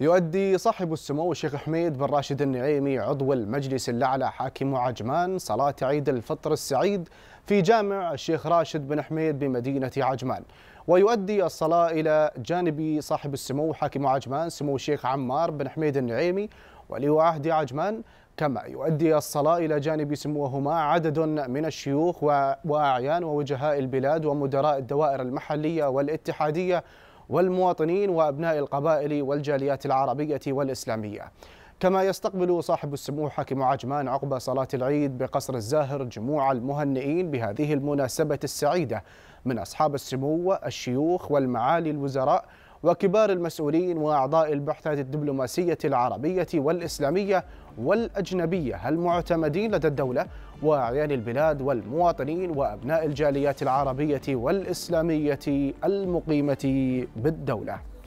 يؤدي صاحب السمو الشيخ حميد بن راشد النعيمي عضو المجلس الأعلى حاكم عجمان صلاة عيد الفطر السعيد في جامع الشيخ راشد بن حميد بمدينة عجمان ويؤدي الصلاة إلى جانب صاحب السمو حاكم عجمان سمو الشيخ عمار بن حميد النعيمي ولي عهد عجمان كما يؤدي الصلاة إلى جانب سموهما عدد من الشيوخ وأعيان ووجهاء البلاد ومدراء الدوائر المحلية والاتحادية والمواطنين وأبناء القبائل والجاليات العربية والإسلامية كما يستقبل صاحب السمو حاكم عجمان عقب صلاة العيد بقصر الزاهر جموع المهنئين بهذه المناسبة السعيدة من أصحاب السمو الشيوخ والمعالي الوزراء وكبار المسؤولين وأعضاء البعثات الدبلوماسية العربية والإسلامية والأجنبية المعتمدين لدى الدولة وأعيان البلاد والمواطنين وأبناء الجاليات العربية والإسلامية المقيمة بالدولة